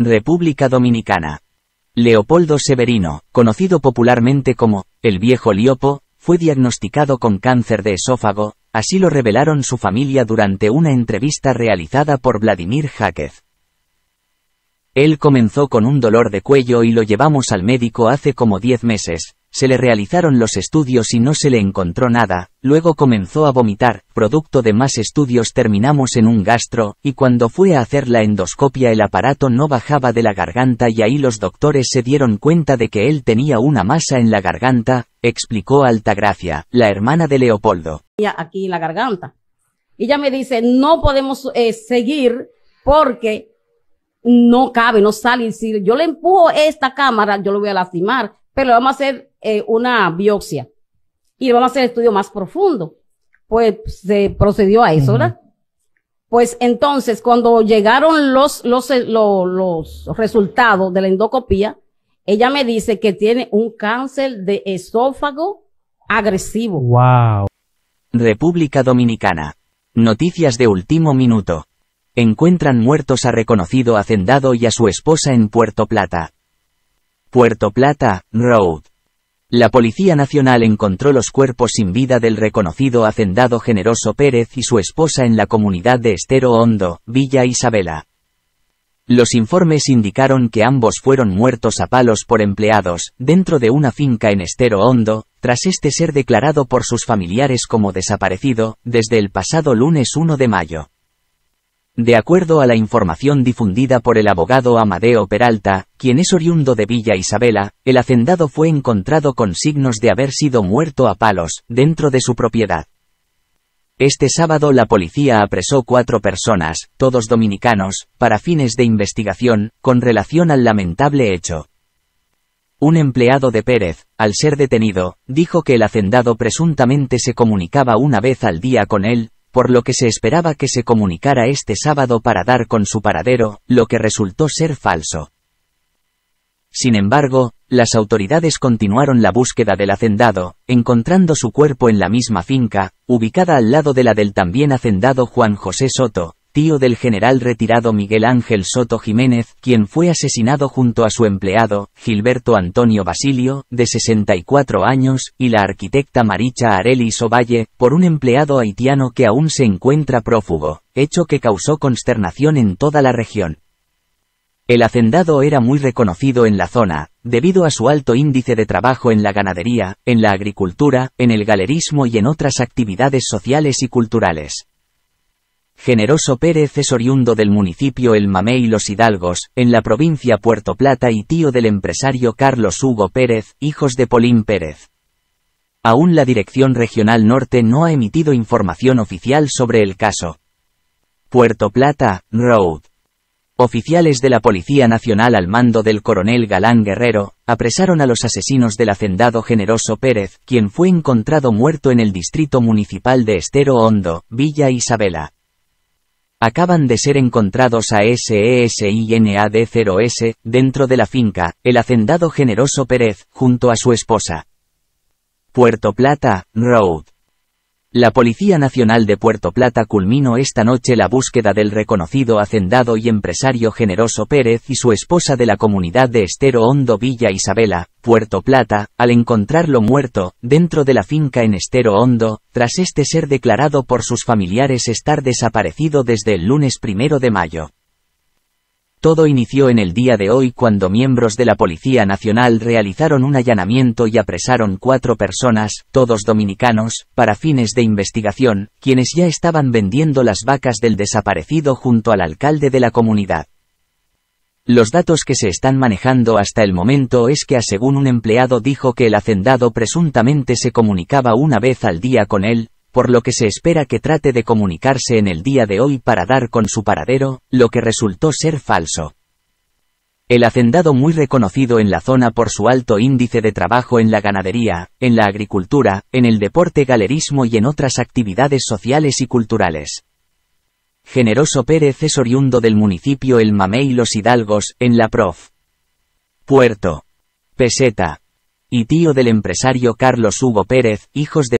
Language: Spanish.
República Dominicana. Leopoldo Severino, conocido popularmente como el viejo Liopo, fue diagnosticado con cáncer de esófago, así lo revelaron su familia durante una entrevista realizada por Vladimir Jaquez. Él comenzó con un dolor de cuello y lo llevamos al médico hace como 10 meses, se le realizaron los estudios y no se le encontró nada, luego comenzó a vomitar, producto de más estudios terminamos en un gastro, y cuando fue a hacer la endoscopia el aparato no bajaba de la garganta y ahí los doctores se dieron cuenta de que él tenía una masa en la garganta, explicó Altagracia, la hermana de Leopoldo. Aquí la garganta. Y ella me dice, no podemos eh, seguir porque no cabe, no sale. si yo le empujo esta cámara, yo lo voy a lastimar, pero vamos a hacer eh, una biopsia y vamos a hacer estudio más profundo. Pues se procedió a eso, ¿verdad? Pues entonces, cuando llegaron los, los, eh, los, resultados de la endocopía ella me dice que tiene un cáncer de esófago agresivo. Wow. República Dominicana. Noticias de último minuto. Encuentran muertos a reconocido hacendado y a su esposa en Puerto Plata. Puerto Plata, Road. La Policía Nacional encontró los cuerpos sin vida del reconocido hacendado Generoso Pérez y su esposa en la comunidad de Estero Hondo, Villa Isabela. Los informes indicaron que ambos fueron muertos a palos por empleados, dentro de una finca en Estero Hondo, tras este ser declarado por sus familiares como desaparecido, desde el pasado lunes 1 de mayo. De acuerdo a la información difundida por el abogado Amadeo Peralta, quien es oriundo de Villa Isabela, el hacendado fue encontrado con signos de haber sido muerto a palos, dentro de su propiedad. Este sábado la policía apresó cuatro personas, todos dominicanos, para fines de investigación, con relación al lamentable hecho. Un empleado de Pérez, al ser detenido, dijo que el hacendado presuntamente se comunicaba una vez al día con él, por lo que se esperaba que se comunicara este sábado para dar con su paradero, lo que resultó ser falso. Sin embargo, las autoridades continuaron la búsqueda del hacendado, encontrando su cuerpo en la misma finca, ubicada al lado de la del también hacendado Juan José Soto, tío del general retirado Miguel Ángel Soto Jiménez, quien fue asesinado junto a su empleado, Gilberto Antonio Basilio, de 64 años, y la arquitecta Maricha Areli Soballe, por un empleado haitiano que aún se encuentra prófugo, hecho que causó consternación en toda la región. El hacendado era muy reconocido en la zona, debido a su alto índice de trabajo en la ganadería, en la agricultura, en el galerismo y en otras actividades sociales y culturales. Generoso Pérez es oriundo del municipio El Mamé y Los Hidalgos, en la provincia Puerto Plata y tío del empresario Carlos Hugo Pérez, hijos de Polín Pérez. Aún la Dirección Regional Norte no ha emitido información oficial sobre el caso. Puerto Plata, Road. Oficiales de la Policía Nacional al mando del coronel Galán Guerrero, apresaron a los asesinos del hacendado Generoso Pérez, quien fue encontrado muerto en el distrito municipal de Estero Hondo, Villa Isabela. Acaban de ser encontrados a SESINAD0S, e dentro de la finca, el hacendado generoso Pérez, junto a su esposa. Puerto Plata, Road. La Policía Nacional de Puerto Plata culminó esta noche la búsqueda del reconocido hacendado y empresario Generoso Pérez y su esposa de la comunidad de Estero Hondo Villa Isabela, Puerto Plata, al encontrarlo muerto, dentro de la finca en Estero Hondo, tras este ser declarado por sus familiares estar desaparecido desde el lunes primero de mayo. Todo inició en el día de hoy cuando miembros de la Policía Nacional realizaron un allanamiento y apresaron cuatro personas, todos dominicanos, para fines de investigación, quienes ya estaban vendiendo las vacas del desaparecido junto al alcalde de la comunidad. Los datos que se están manejando hasta el momento es que según un empleado dijo que el hacendado presuntamente se comunicaba una vez al día con él, por lo que se espera que trate de comunicarse en el día de hoy para dar con su paradero, lo que resultó ser falso. El hacendado muy reconocido en la zona por su alto índice de trabajo en la ganadería, en la agricultura, en el deporte galerismo y en otras actividades sociales y culturales. Generoso Pérez es oriundo del municipio El y Los Hidalgos, en la Prof. Puerto. Peseta. Y tío del empresario Carlos Hugo Pérez, hijos de